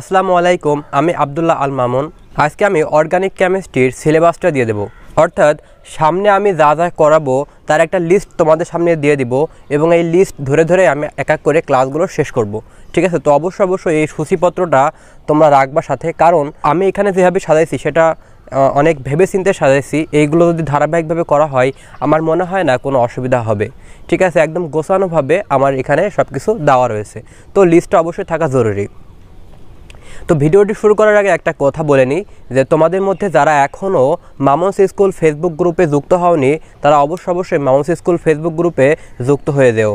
আসসালামু আলাইকুম আমি আবদুল্লাহ আল মামুন আজকে আমি অর্গানিক কেমিস্ট্রির সিলেবাসটা দিয়ে দেব অর্থাৎ সামনে আমি যা যা করাবো তার একটা লিস্ট তোমাদের সামনে দিয়ে দিব এবং এই লিস্ট ধরে ধরে আমি এক এক করে ক্লাসগুলো শেষ করব। ঠিক আছে তো অবশ্যই অবশ্যই এই সূচিপত্রটা তোমরা রাখবার সাথে কারণ আমি এখানে যেভাবে সাজাইছি সেটা অনেক ভেবে চিনতে সাজাইছি এইগুলো যদি ধারাবাহিকভাবে করা হয় আমার মনে হয় না কোনো অসুবিধা হবে ঠিক আছে একদম গোছানোভাবে আমার এখানে সব কিছু দেওয়া রয়েছে তো লিস্টটা অবশ্যই থাকা জরুরি তো ভিডিওটি শুরু করার আগে একটা কথা বলে নিই যে তোমাদের মধ্যে যারা এখনও মামন্স স্কুল ফেসবুক গ্রুপে যুক্ত হওনি তারা অবশ্য অবশ্যই মামন্স স্কুল ফেসবুক গ্রুপে যুক্ত হয়ে যেও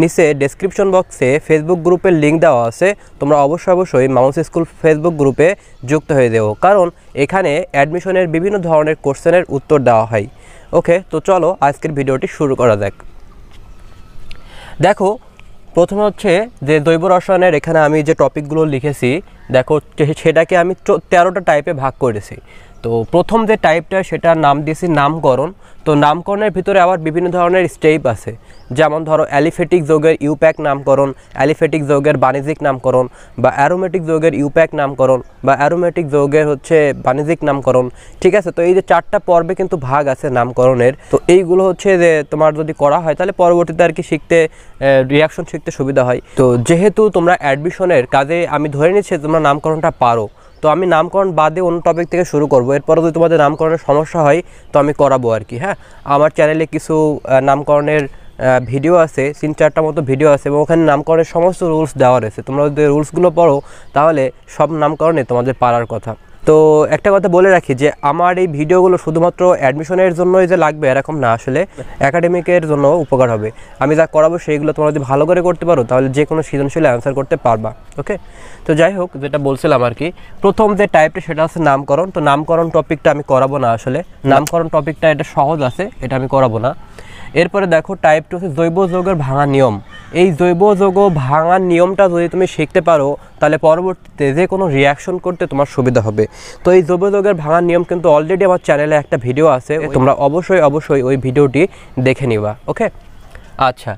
নিচে ডেসক্রিপশন বক্সে ফেসবুক গ্রুপের লিঙ্ক দেওয়া আছে তোমরা অবশ্যই অবশ্যই মামন্স স্কুল ফেসবুক গ্রুপে যুক্ত হয়ে যেও কারণ এখানে অ্যাডমিশনের বিভিন্ন ধরনের কোশ্চেনের উত্তর দেওয়া হয় ওকে তো চলো আজকের ভিডিওটি শুরু করা যাক দেখো প্রথমে হচ্ছে যে জৈব রসায়নের এখানে আমি যে টপিকগুলো লিখেছি দেখো সেটাকে আমি তেরোটা টাইপে ভাগ করেছি তো প্রথম যে টাইপটা সেটা নাম দিয়েছি নামকরণ তো নামকরণের ভিতরে আবার বিভিন্ন ধরনের স্টেপ আছে যেমন ধরো অ্যালিফেটিক যোগের ইউপ্যাক নামকরণ অ্যালিফেটিক যৌগের বাণিজ্যিক নামকরণ বা অ্যারোমেটিক যোগের ইউপ্যাক নামকরণ বা অ্যারোমেটিক যৌগের হচ্ছে বাণিজ্যিক নামকরণ ঠিক আছে তো এই যে চারটা পর্বে কিন্তু ভাগ আছে নামকরণের তো এইগুলো হচ্ছে যে তোমার যদি করা হয় তাহলে পরবর্তীতে আর কি শিখতে রিয়াকশন শিখতে সুবিধা হয় তো যেহেতু তোমরা অ্যাডমিশনের কাজে আমি ধরে নিচ্ছি তোমরা নামকরণটা পারো তো আমি নামকরণ বাদে অন্য টপিক থেকে শুরু করব এরপরে যদি তোমাদের নামকরণের সমস্যা হয় তো আমি করাবো আর কি হ্যাঁ আমার চ্যানেলে কিছু নামকরণের ভিডিও আছে তিন চারটা মতো ভিডিও আছে এবং ওখানে নামকরণের সমস্ত রুলস দেওয়া রয়েছে তোমরা যদি রুলসগুলো পড়ো তাহলে সব নামকরণে তোমাদের পারার কথা তো একটা কথা বলে রাখি যে আমার এই ভিডিওগুলো শুধুমাত্র অ্যাডমিশনের জন্যই যে লাগবে এরকম না আসলে অ্যাকাডেমিকের জন্য উপকার হবে আমি যা করাবো সেইগুলো তোমরা যদি ভালো করে করতে পারো তাহলে যে কোনো সৃজনশীল অ্যান্সার করতে পারবা ওকে তো যাই হোক যেটা বলছিলাম আর কি প্রথম যে টাইপটা সেটা হচ্ছে নামকরণ তো নামকরণ টপিকটা আমি করাবো না আসলে নামকরণ টপিকটা এটা সহজ আছে এটা আমি করাবো না এরপরে দেখো টাইপ টু হচ্ছে জৈব যৌগের ভাঙা নিয়ম এই জৈব যৌগ ভাঙার নিয়মটা যদি তুমি শিখতে পারো তাহলে পরবর্তীতে যে কোনো রিয়াকশন করতে তোমার সুবিধা হবে তো এই জৈব যৌগের ভাঙার নিয়ম কিন্তু অলরেডি আমার চ্যানেলে একটা ভিডিও আছে তোমরা অবশ্যই অবশ্যই ওই ভিডিওটি দেখে নিবা ওকে আচ্ছা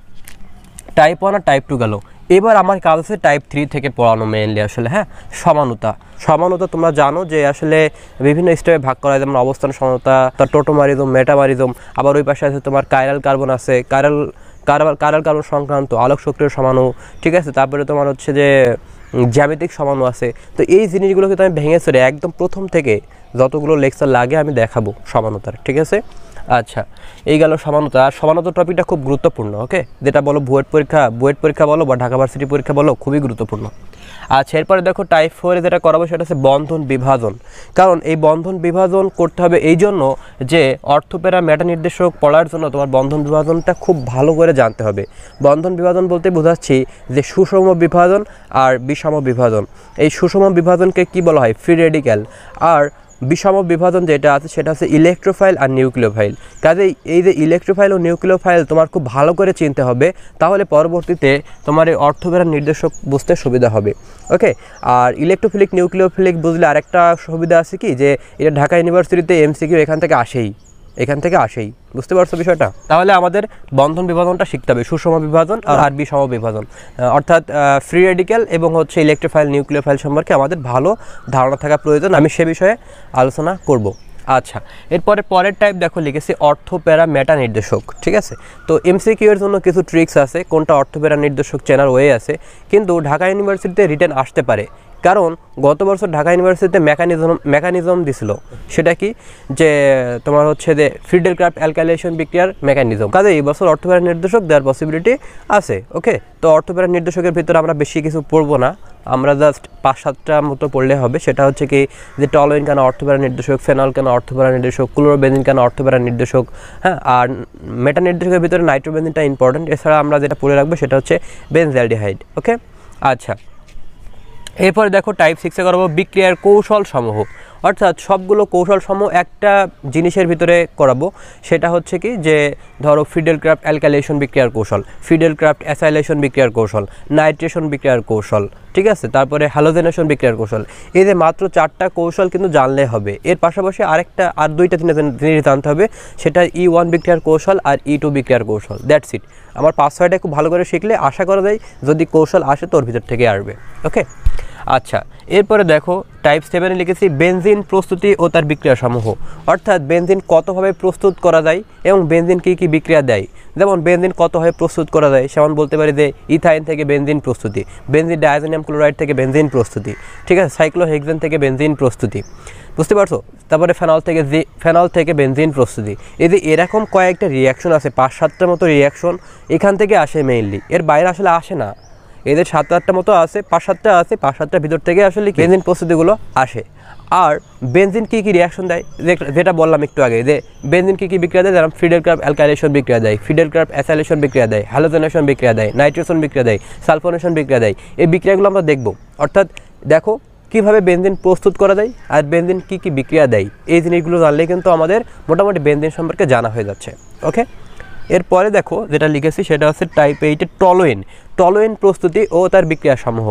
টাইপ ওয়ান আর টাইপ টু গেল এবার আমার কাজ আছে টাইপ থ্রি থেকে পড়ানো মেনলি আসলে হ্যাঁ সমানতা সমানতা তোমরা জানো যে আসলে বিভিন্ন স্টেপে ভাগ করা হয় যেমন অবস্থান সমানতা তার টোটোমারিজম মেটামারিজম আবার ওই পাশে আছে তোমার কাইরাল কার্বন আছে কাইরাল কারবার কারাল কার্বন সংক্রান্ত আলোক সক্রিয় সমাণু ঠিক আছে তারপরে তোমার হচ্ছে যে জ্যামিতিক সমাণু আছে তো এই জিনিসগুলোকে তো আমি ভেঙে চলে একদম প্রথম থেকে যতগুলো লেকচার লাগে আমি দেখাবো সমানতার ঠিক আছে আচ্ছা এই গেল সমানতা আর সমানতা টপিকটা খুব গুরুত্বপূর্ণ ওকে যেটা বলো বুয়েট পরীক্ষা বুয়েট পরীক্ষা বলো বা ঢাকা ভার্সিটি পরীক্ষা বলো খুবই গুরুত্বপূর্ণ আচ্ছা এরপরে দেখো টাইপ ফোরে যেটা করাবো সেটা হচ্ছে বন্ধন বিভাজন কারণ এই বন্ধন বিভাজন করতে হবে এই জন্য যে অর্থপেরা ম্যাটা নির্দেশক পড়ার জন্য তোমার বন্ধন বিভাজনটা খুব ভালো করে জানতে হবে বন্ধন বিভাজন বলতে বোঝাচ্ছি যে সুষম বিভাজন আর বিষম বিভাজন এই সুষম বিভাজনকে কি বলা হয় ফ্রি রেডিক্যাল আর বিষম বিভাজন যেটা আছে সেটা হচ্ছে ইলেকট্রোফাইল আর নিউক্লিওফাইল কাজে এই যে ইলেকট্রোফাইল ও নিউক্লিওফাইল তোমার খুব ভালো করে চিনতে হবে তাহলে পরবর্তীতে তোমার এই অর্থবেরার নির্দেশক বুঝতে সুবিধা হবে ওকে আর ইলেকট্রোফিলিক নিউক্লিওফিলিক বুঝলে আরেকটা সুবিধা আছে কি যে এটা ঢাকা ইউনিভার্সিটিতে এমসিকিউ এখান থেকে আসেই এখান থেকে আসেই বুঝতে পারছো বিষয়টা তাহলে আমাদের বন্ধন বিভাজনটা শিখতে হবে সুষম বিভাজন আর আরবি সম বিভাজন অর্থাৎ ফ্রি রেডিক্যাল এবং হচ্ছে ইলেকট্রোফাইল নিউক্লিওফাইল সম্পর্কে আমাদের ভালো ধারণা থাকা প্রয়োজন আমি সে বিষয়ে আলোচনা করব আচ্ছা এরপরে পরের টাইপ দেখো লিখেছি অর্থপেরা মেটা নির্দেশক ঠিক আছে তো এমসিকিউ এর জন্য কিছু ট্রিক্স আছে কোনটা অর্থপেরা নির্দেশক চেনার ওয়ে আছে কিন্তু ঢাকা ইউনিভার্সিটিতে রিটার্ন আসতে পারে কারণ গত বছর ঢাকা ইউনিভার্সিটিতে মেকানিজম মেকানিজম দিছিল সেটা কি যে তোমার হচ্ছে যে ফিডেল ক্রাফ্ট অ্যালকাইলেশন বিক্রিয়ার মেকানিজম কাজে এই বছর অর্থপেরা নির্দেশক দেওয়ার পসিবিলিটি আছে ওকে তো অর্থপেরা নির্দেশকের ভিতরে আমরা বেশি কিছু পড়বো না আমরা জাস্ট পাঁচ সাতটা মতো পড়লে হবে সেটা হচ্ছে কি যে টলোইন কেন অর্থপেরা নির্দেশক ফেনল কেন অর্থপেরা নির্দেশক ক্লোরোবেনজিন কেন অর্থপেরা নির্দেশক হ্যাঁ আর মেটা নির্দেশকের ভিতরে নাইট্রোবেনজিনটা ইম্পর্টেন্ট এছাড়া আমরা যেটা পড়ে রাখবো সেটা হচ্ছে বেনজ্যালডিহাইড ওকে আচ্ছা এরপরে দেখো টাইপ সিক্সে করবো বিক্রিয়ার কৌশল সমূহ অর্থাৎ সবগুলো কৌশল সমূহ একটা জিনিসের ভিতরে করাবো সেটা হচ্ছে কি যে ধরো ফিডেল ক্রাফট অ্যালকালেশন বিক্রিয়ার কৌশল ফিডেল ক্রাফট অ্যাসাইলেশন বিক্রিয়ার কৌশল নাইট্রেশন বিক্রিয়ার কৌশল ঠিক আছে তারপরে হ্যালোজেনেশন বিক্রিয়ার কৌশল এই যে মাত্র চারটা কৌশল কিন্তু জানলে হবে এর পাশাপাশি আরেকটা আর দুইটা তিনটা জিনিস জানতে হবে সেটা ই e ওয়ান বিক্রিয়ার কৌশল আর ই e টু বিক্রিয়ার কৌশল দ্যাটস ইট আমার পাঁচ খুব ভালো করে শিখলে আশা করা যায় যদি কৌশল আসে তোর ভিতর থেকে আসবে ওকে আচ্ছা এরপরে দেখো টাইপ সেভেনে লিখেছি বেনজিন প্রস্তুতি ও তার বিক্রিয়া সমূহ অর্থাৎ বেনজিন কতভাবে প্রস্তুত করা যায় এবং বেনজিন কী কী বিক্রিয়া দেয় যেমন বেনজিন কতভাবে প্রস্তুত করা যায় সেমন বলতে পারি যে ইথাইন থেকে বেনজিন প্রস্তুতি বেনজিন ডায়াজেনিয়াম ক্লোরাইড থেকে বেনজিন প্রস্তুতি ঠিক আছে সাইক্লোহেক্সেন থেকে বেনজিন প্রস্তুতি বুঝতে পারছো তারপরে ফেনল থেকে জি ফেনল থেকে বেনজিন প্রস্তুতি এই যে এরকম কয়েকটা রিয়াকশন আছে পাঁচ সাতটার মতো রিয়াকশন এখান থেকে আসে মেইনলি এর বাইরে আসলে আসে না এদের সাত আটটা মতো আছে পাঁচ সাতটা আছে পাঁচ সাতটার ভিতর থেকে আসলে বেনজিন প্রস্তুতিগুলো আসে আর বেনজিন কী কী রিয়াকশন দেয় যেটা বললাম একটু আগে যে বেনজিন কী কী বিক্রিয়া দেয় যেমন ফিডেল ক্রাফ অ্যালকাইলেশন বিক্রিয়া দেয় ফিডেল ক্রাফ অ্যাসাইলেশন বিক্রিয়া দেয় হ্যালোজেনেশন বিক্রিয়া দেয় নাইট্রেশন বিক্রিয়া দেয় সালফোনেশন বিক্রিয়া দেয় এই বিক্রিয়াগুলো আমরা দেখব অর্থাৎ দেখো কীভাবে বেনজিন প্রস্তুত করা যায় আর বেনজিন কী কী বিক্রিয়া দেয় এই জিনিসগুলো জানলে কিন্তু আমাদের মোটামুটি বেনজিন সম্পর্কে জানা হয়ে যাচ্ছে ওকে এরপরে দেখো যেটা লিখেছি সেটা হচ্ছে টাইপ এইটে টলোয়েন টলোয়েন প্রস্তুতি ও তার বিক্রিয়াসমূহ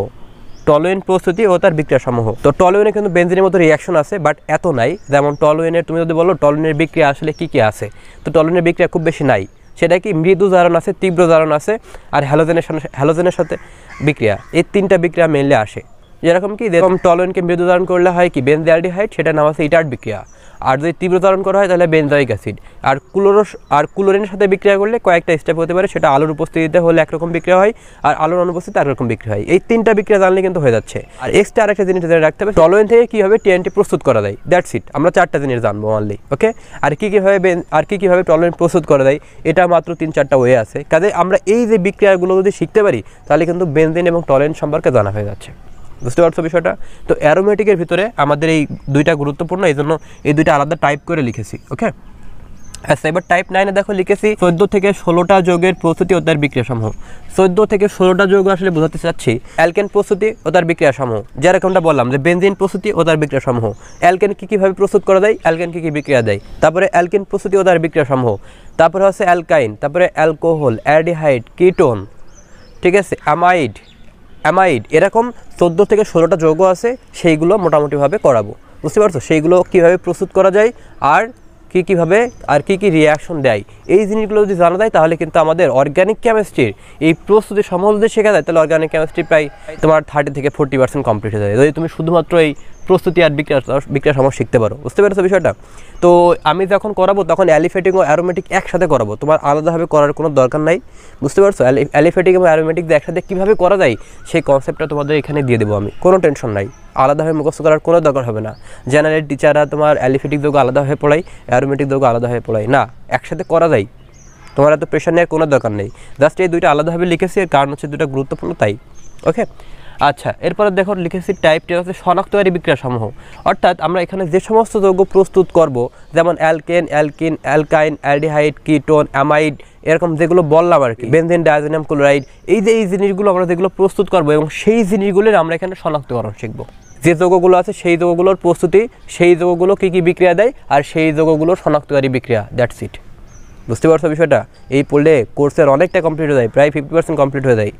টলোয়েন প্রস্তুতি ও তার সমূহ তো টলোয়েনে কিন্তু বেঞ্জিনের মতো রিয়াকশন আছে বাট এত নাই যেমন টলোয়েনের তুমি যদি বলো টলোয়েনের বিক্রিয়া আসলে কি কি আছে তো টলোয়েনের বিক্রিয়া খুব বেশি নাই সেটা কি মৃদু জারণ আছে তীব্র জারণ আছে আর হ্যালোজেনের হ্যালোজেনের সাথে বিক্রিয়া এই তিনটা বিক্রিয়া মেনলে আসে যেরকম কি যেরকম টলোয়েনকে মৃদু জারণ করলে হয় কি বেঞ্জিয়ালডিহাইড সেটা নাম আছে ইটার্ট বিক্রিয়া আর যদি তীব্রতরণ করা হয় তাহলে বেনজয়িক অ্যাসিড আর ক্লোরোস আর ক্লোরিনের সাথে বিক্রিয়া করলে কয়েকটা স্টেপ হতে পারে সেটা আলোর উপস্থিতিতে হলে একরকম বিক্রিয়া হয় আর আলোর অনুপস্থিতিতে একরকম বিক্রিয়া হয় এই তিনটা বিক্রিয়া জানলে কিন্তু হয়ে যাচ্ছে আর এক্সট্রা আরেকটা জিনিস রাখতে হবে টলোয়েন থেকে কীভাবে টিএনটি প্রস্তুত করা যায় দ্যাটস ইট আমরা চারটা জিনিস জানবো অনলি ওকে আর কী কীভাবে আর কী কীভাবে টলোয়েন প্রস্তুত করা যায় এটা মাত্র তিন চারটা ওয়ে আছে কাজে আমরা এই যে বিক্রিয়াগুলো যদি শিখতে পারি তাহলে কিন্তু বেনজিন এবং টলেন সম্পর্কে জানা হয়ে যাচ্ছে বুঝতে পারছো বিষয়টা তো অ্যারোমেটিকের ভিতরে আমাদের এই দুইটা গুরুত্বপূর্ণ এই জন্য এই দুইটা আলাদা টাইপ করে লিখেছি ওকে আচ্ছা এবার টাইপ নাইনে দেখো লিখেছি চোদ্দ থেকে ষোলোটা যোগের প্রস্তুতি ও তার বিক্রিয়া সমূহ চোদ্দ থেকে ষোলোটা যোগ আসলে বোঝাতে চাচ্ছি অ্যালকেন প্রস্তুতি ও তার বিক্রিয়া সমূহ যেরকমটা বললাম যে বেঞ্জিন প্রস্তুতি ও তার বিক্রিয়া সমূহ অ্যালকেন কী কীভাবে প্রস্তুত করা যায় অ্যালকেন কী কী বিক্রিয়া দেয় তারপরে অ্যালকেন প্রস্তুতি ও তার বিক্রিয়া সমূহ তারপরে হচ্ছে অ্যালকাইন তারপরে অ্যালকোহল অ্যাডিহাইড কিটোন ঠিক আছে অ্যামাইড অ্যামাইড এরকম চোদ্দো থেকে ষোলোটা যৌগ আছে সেইগুলো মোটামুটিভাবে করাবো বুঝতে পারছো সেইগুলো কীভাবে প্রস্তুত করা যায় আর কি কীভাবে আর কি কি রিয়াকশন দেয় এই জিনিসগুলো যদি জানা যায় তাহলে কিন্তু আমাদের অর্গ্যানিক কেমিস্ট্রির এই প্রস্তুতি সমস্ত যদি শেখা যায় তাহলে অর্গ্যানিক কেমিস্ট্রি প্রায় তোমার থার্টি থেকে ফোর্টি পার্সেন্ট কমপ্লিট হয়ে যায় যদি তুমি শুধুমাত্র এই প্রস্তুতি আর বিক্রিয়া বিক্রিয়া আমার শিখতে পারো বুঝতে পেরেছো বিষয়টা তো আমি যখন করাবো তখন অ্যালিফেটিং ও অ্যারোমেটিক একসাথে করাবো তোমার আলাদাভাবে করার কোনো দরকার নাই বুঝতে পারছো অ্যালিফেটিক এবং অ্যারোমেটিক একসাথে কীভাবে করা যায় সেই কনসেপ্টটা তোমাদের এখানে দিয়ে দেবো আমি কোনো টেনশন নাই আলাদাভাবে মুখস্থ করার কোনো দরকার হবে না জেনারেল টিচাররা তোমার অ্যালিফেটিক যোগ আলাদাভাবে পড়াই অ্যারোমেটিক যোগ আলাদাভাবে পড়াই না একসাথে করা যায় তোমার এত প্রেশার নেওয়ার কোনো দরকার নেই জাস্ট এই দুইটা আলাদাভাবে লিখেছি এর কারণ হচ্ছে দুটা গুরুত্বপূর্ণ তাই ওকে আচ্ছা এরপরে দেখুন লিখেছি টাইপটি হচ্ছে শনাক্তকারী বিক্রিয়া সমূহ অর্থাৎ আমরা এখানে যে সমস্ত যৌগ প্রস্তুত করব যেমন alkane alkene alkyne aldehyde ketone amide এরকম যেগুলো বললাম আর কি বেনজেন ডায়াজোনিয়াম ক্লোরাইড এই যে এই জিনিসগুলো আমরা যেগুলো প্রস্তুত করব এবং সেই জিনিসগুলোর আমরা এখানে শনাক্তকরণ শিখব যে যৌগগুলো আছে সেই যৌগগুলোর প্রস্তুতি সেই যৌগগুলো কী কী বিক্রিয়া দেয় আর সেই যৌগগুলোর শনাক্তকারী বিক্রিয়া দ্যাটস ইট বুঝতে পারছো বিষয়টা এই পড়লে কোর্সের অনেকটা কমপ্লিট হয়ে যায় প্রায় ফিফটি পার্সেন্ট কমপ্লিট হয়ে যায়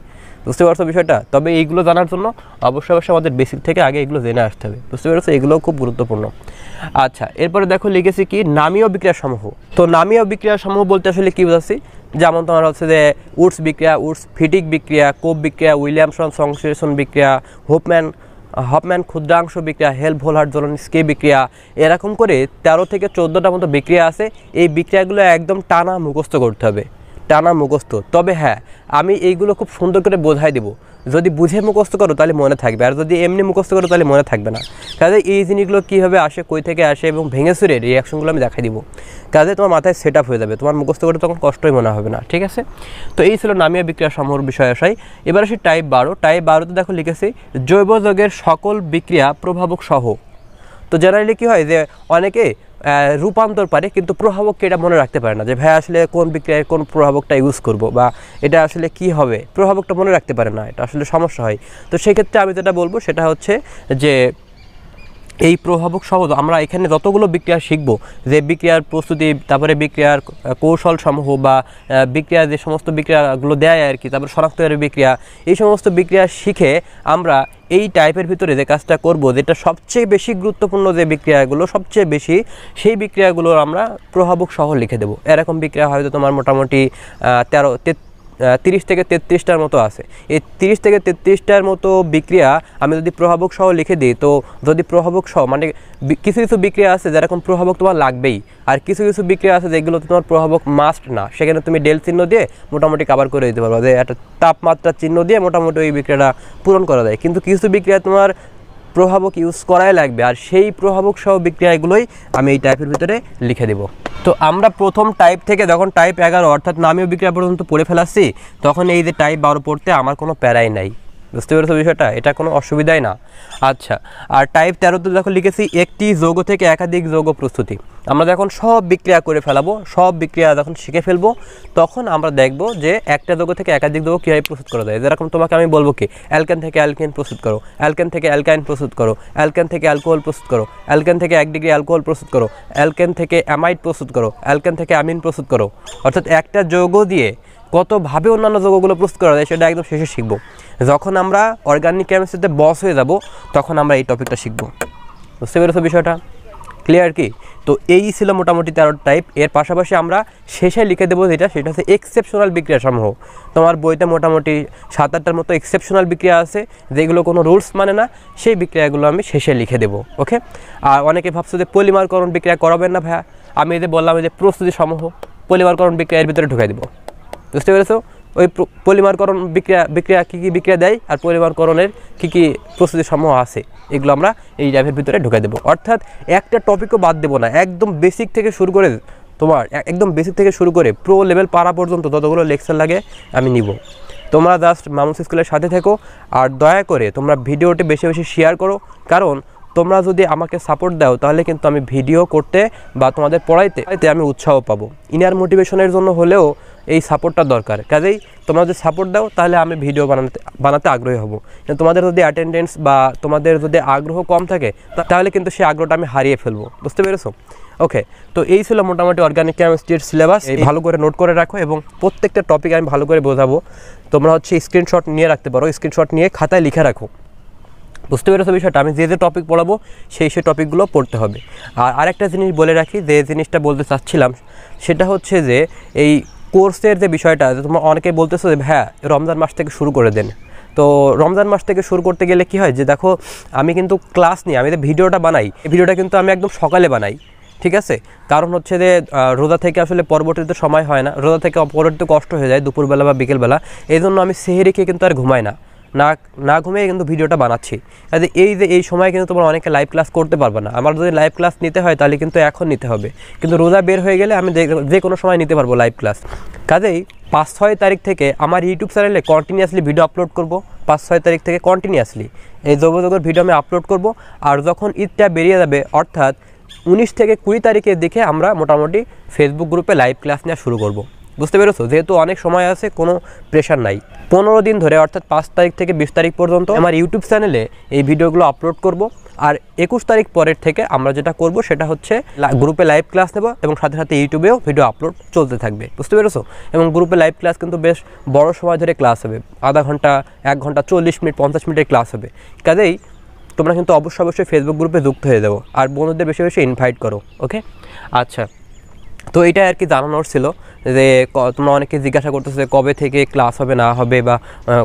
বুঝতে পারছো বিষয়টা তবে এইগুলো জানার জন্য অবশ্যই অবশ্যই আমাদের বেসিক থেকে আগে এগুলো জেনে আসতে হবে বুঝতে পারছো এগুলোও খুব গুরুত্বপূর্ণ আচ্ছা এরপরে দেখো লিখেছি কি নামীয় বিক্রিয়া সমূহ তো নামীয় বিক্রিয়া সমূহ বলতে আসলে কী বোঝাচ্ছি যেমন তোমার হচ্ছে যে উডস বিক্রিয়া উডস ফিটিক বিক্রিয়া কোপ বিক্রিয়া উইলিয়ামসন সংশ্লেষণ বিক্রিয়া হোপম্যান হপম্যান ক্ষুদ্রাংশ বিক্রিয়া ভোল হার্ট জ্বলন স্কে বিক্রিয়া এরকম করে ১৩ থেকে চোদ্দোটা মতো বিক্রিয়া আছে এই বিক্রিয়াগুলো একদম টানা মুখস্থ করতে হবে টানা মুখস্থ তবে হ্যাঁ আমি এইগুলো খুব সুন্দর করে বোঝাই দেবো যদি বুঝে মুখস্থ করো তাহলে মনে থাকবে আর যদি এমনি মুখস্থ করো তাহলে মনে থাকবে না কাজে এই জিনিসগুলো কীভাবে আসে কই থেকে আসে এবং ভেঙে সুরে রিয়াকশনগুলো আমি দেখাই দিব কাজে তোমার মাথায় সেট আপ হয়ে যাবে তোমার মুখস্থ করে তখন কষ্টই মনে হবে না ঠিক আছে তো এই ছিল নামিয়া বিক্রিয়া সমূহ বিষয় আসাই এবার আসি টাইপ বারো টাইপ বারোতে দেখো লিখেছি জৈব যৌগের সকল বিক্রিয়া প্রভাবক সহ তো জেনারেলি কী হয় যে অনেকে রূপান্তর পারে কিন্তু প্রভাবককে এটা মনে রাখতে পারে না যে ভাই আসলে কোন বিক্রিয়ায় কোন প্রভাবকটা ইউজ করব বা এটা আসলে কি হবে প্রভাবকটা মনে রাখতে পারে না এটা আসলে সমস্যা হয় তো সেক্ষেত্রে আমি যেটা বলবো সেটা হচ্ছে যে এই প্রভাবক সহ আমরা এখানে যতগুলো বিক্রিয়া শিখব যে বিক্রিয়ার প্রস্তুতি তারপরে বিক্রিয়ার কৌশল সমূহ বা বিক্রিয়া যে সমস্ত বিক্রিয়াগুলো দেয় আর কি তারপরে শনাক্তকারী বিক্রিয়া এই সমস্ত বিক্রিয়া শিখে আমরা এই টাইপের ভিতরে যে কাজটা করব যেটা সবচেয়ে বেশি গুরুত্বপূর্ণ যে বিক্রিয়াগুলো সবচেয়ে বেশি সেই বিক্রিয়াগুলোর আমরা প্রভাবক সহ লিখে দেবো এরকম বিক্রিয়া হয়তো তোমার মোটামুটি তেরো তিরিশ থেকে তেত্রিশটার মতো আছে এই তিরিশ থেকে তেত্রিশটার মতো বিক্রিয়া আমি যদি প্রভাবক সহ লিখে দিই তো যদি প্রভাবক সহ মানে কিছু কিছু বিক্রিয়া আছে যেরকম প্রভাবক তোমার লাগবেই আর কিছু কিছু বিক্রিয়া আছে যেগুলোতে তোমার প্রভাবক মাস্ট না সেখানে তুমি ডেল চিহ্ন দিয়ে মোটামুটি কাবার করে দিতে পারবা যে একটা তাপমাত্রা চিহ্ন দিয়ে মোটামুটি ওই বিক্রিয়াটা পূরণ করা যায় কিন্তু কিছু বিক্রিয়া তোমার প্রভাবক ইউজ করাই লাগবে আর সেই প্রভাবক সহ বিক্রিয়াগুলোই আমি এই টাইপের ভিতরে লিখে দেব তো আমরা প্রথম টাইপ থেকে যখন টাইপ এগারো অর্থাৎ নামীয় বিক্রিয়া পর্যন্ত পড়ে ফেলাচ্ছি তখন এই যে টাইপ বারো পড়তে আমার কোনো প্যারাই নাই বুঝতে পেরেছো বিষয়টা এটা কোনো অসুবিধাই না আচ্ছা আর টাইপ তেরোতে দেখো লিখেছি একটি যোগ থেকে একাধিক যোগ প্রস্তুতি আমরা যখন সব বিক্রিয়া করে ফেলাবো সব বিক্রিয়া যখন শিখে ফেলবো তখন আমরা দেখব যে একটা যোগ থেকে একাধিক যোগ কীভাবে প্রস্তুত করা যায় যেরকম তোমাকে আমি বলবো কি অ্যালকেন থেকে অ্যালকেন প্রস্তুত করো অ্যালকেন থেকে অ্যালকাইন প্রস্তুত করো অ্যালকেন থেকে অ্যালকোহল প্রস্তুত করো অ্যালকেন থেকে এক ডিগ্রি অ্যালকোহল প্রস্তুত করো অ্যালকেন থেকে অ্যামাইড প্রস্তুত করো অ্যালকেন থেকে অ্যামিন প্রস্তুত করো অর্থাৎ একটা যোগ দিয়ে কতভাবে অন্যান্য যোগগুলো প্রস্তুত করা যায় সেটা একদম শেষে শিখবো যখন আমরা অর্গানিক কেমিস্ট্রিতে বস হয়ে যাব তখন আমরা এই টপিকটা শিখব বুঝতে পেরেছো বিষয়টা ক্লিয়ার কি তো এই ছিল মোটামুটি তেরো টাইপ এর পাশাপাশি আমরা শেষে লিখে দেবো যেটা সেটা হচ্ছে এক্সেপশনাল বিক্রিয়া সমূহ তোমার বইতে মোটামুটি সাত আটটার মতো এক্সেপশনাল বিক্রিয়া আছে যেগুলো কোনো রুলস মানে না সেই বিক্রিয়াগুলো আমি শেষে লিখে দেবো ওকে আর অনেকে ভাবছো যে পলিমারকরণ বিক্রিয়া করাবেন না ভাইয়া আমি এতে বললাম যে প্রস্তুতি সমূহ পলিমারকরণ বিক্রিয়ার ভিতরে ঢুকাই দেবো বুঝতে পেরেছো ওই পলিমারকরণ বিক্রিয়া বিক্রিয়া কী কী বিক্রিয়া দেয় আর পলিমারকরণের কী কী প্রস্তুতি সমূহ আছে এগুলো আমরা এই ড্রাইভের ভিতরে ঢুকে দেবো অর্থাৎ একটা টপিকও বাদ দেবো না একদম বেসিক থেকে শুরু করে তোমার একদম বেসিক থেকে শুরু করে প্রো লেভেল পারা পর্যন্ত যতগুলো লেকচার লাগে আমি নিব তোমরা জাস্ট মামুন স্কুলের সাথে থেকো আর দয়া করে তোমরা ভিডিওটি বেশি বেশি শেয়ার করো কারণ তোমরা যদি আমাকে সাপোর্ট দাও তাহলে কিন্তু আমি ভিডিও করতে বা তোমাদের পড়াইতে আমি উৎসাহ পাবো ইনার মোটিভেশনের জন্য হলেও এই সাপোর্টটা দরকার কাজেই তোমরা যদি সাপোর্ট দাও তাহলে আমি ভিডিও বানাতে বানাতে আগ্রহী হব তোমাদের যদি অ্যাটেন্ডেন্স বা তোমাদের যদি আগ্রহ কম থাকে তাহলে কিন্তু সেই আগ্রহটা আমি হারিয়ে ফেলবো বুঝতে পেরেছো ওকে তো এই ছিল মোটামুটি অর্গানিক কেমিস্ট্রির সিলেবাস এই ভালো করে নোট করে রাখো এবং প্রত্যেকটা টপিক আমি ভালো করে বোঝাবো তোমরা হচ্ছে স্ক্রিনশট নিয়ে রাখতে পারো স্ক্রিনশট নিয়ে খাতায় লিখে রাখো বুঝতে পেরেছো বিষয়টা আমি যে যে টপিক পড়াবো সেই সেই টপিকগুলো পড়তে হবে আর আরেকটা জিনিস বলে রাখি যে জিনিসটা বলতে চাচ্ছিলাম সেটা হচ্ছে যে এই কোর্সের যে বিষয়টা তোমার অনেকে বলতেছো যে হ্যাঁ রমজান মাস থেকে শুরু করে দেন তো রমজান মাস থেকে শুরু করতে গেলে কি হয় যে দেখো আমি কিন্তু ক্লাস নিই আমি যে ভিডিওটা বানাই এই ভিডিওটা কিন্তু আমি একদম সকালে বানাই ঠিক আছে কারণ হচ্ছে যে রোজা থেকে আসলে পরবর্তীতে সময় হয় না রোজা থেকে পরবর্তীতে কষ্ট হয়ে যায় দুপুরবেলা বা বিকেলবেলা এই জন্য আমি সেহেরি খেয়ে কিন্তু আর ঘুমাই না না না ঘুমিয়ে কিন্তু ভিডিওটা বানাচ্ছি কাজে এই যে এই সময় কিন্তু তোমরা অনেকে লাইভ ক্লাস করতে পারবে না আমার যদি লাইভ ক্লাস নিতে হয় তাহলে কিন্তু এখন নিতে হবে কিন্তু রোজা বের হয়ে গেলে আমি যে কোনো সময় নিতে পারবো লাইভ ক্লাস কাজেই পাঁচ ছয় তারিখ থেকে আমার ইউটিউব চ্যানেলে কন্টিনিউয়াসলি ভিডিও আপলোড করব পাঁচ ছয় তারিখ থেকে কন্টিনিউয়াসলি এই যোগাযোগের ভিডিও আমি আপলোড করব আর যখন ঈদটা বেরিয়ে যাবে অর্থাৎ উনিশ থেকে কুড়ি তারিখের দিকে আমরা মোটামুটি ফেসবুক গ্রুপে লাইভ ক্লাস নেওয়া শুরু করবো বুঝতে পেরেছো যেহেতু অনেক সময় আছে কোনো প্রেশার নাই পনেরো দিন ধরে অর্থাৎ পাঁচ তারিখ থেকে বিশ তারিখ পর্যন্ত আমার ইউটিউব চ্যানেলে এই ভিডিওগুলো আপলোড করব আর একুশ তারিখ পরের থেকে আমরা যেটা করব সেটা হচ্ছে গ্রুপে লাইভ ক্লাস নেব এবং সাথে সাথে ইউটিউবেও ভিডিও আপলোড চলতে থাকবে বুঝতে পেরেছো এবং গ্রুপে লাইভ ক্লাস কিন্তু বেশ বড় সময় ধরে ক্লাস হবে আধা ঘন্টা এক ঘন্টা চল্লিশ মিনিট পঞ্চাশ মিনিটের ক্লাস হবে কাজেই তোমরা কিন্তু অবশ্যই অবশ্যই ফেসবুক গ্রুপে যুক্ত হয়ে যাবো আর বন্ধুদের বেশি বেশি ইনভাইট করো ওকে আচ্ছা তো এটা আর কি জানানোর ছিল যে তোমরা অনেকে জিজ্ঞাসা করতেছো যে কবে থেকে ক্লাস হবে না হবে বা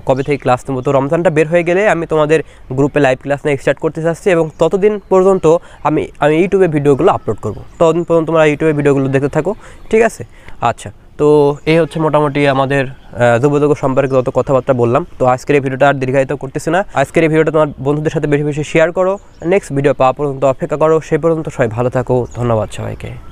কবে থেকে ক্লাস নেবো তো রমজানটা বের হয়ে গেলে আমি তোমাদের গ্রুপে লাইভ ক্লাস নিয়ে স্টার্ট করতে চাচ্ছি এবং ততদিন পর্যন্ত আমি আমি ইউটিউবে ভিডিওগুলো আপলোড করবো ততদিন পর্যন্ত তোমরা ইউটিউবে ভিডিওগুলো দেখতে থাকো ঠিক আছে আচ্ছা তো এই হচ্ছে মোটামুটি আমাদের যুবযোগ সম্পর্কে যত কথাবার্তা বললাম তো আজকের এই ভিডিওটা আর দীর্ঘায়িত করতেছি না আজকের এই ভিডিওটা তোমার বন্ধুদের সাথে বেশি বেশি শেয়ার করো নেক্সট ভিডিও পাওয়া পর্যন্ত অপেক্ষা করো সে পর্যন্ত সবাই ভালো থাকো ধন্যবাদ সবাইকে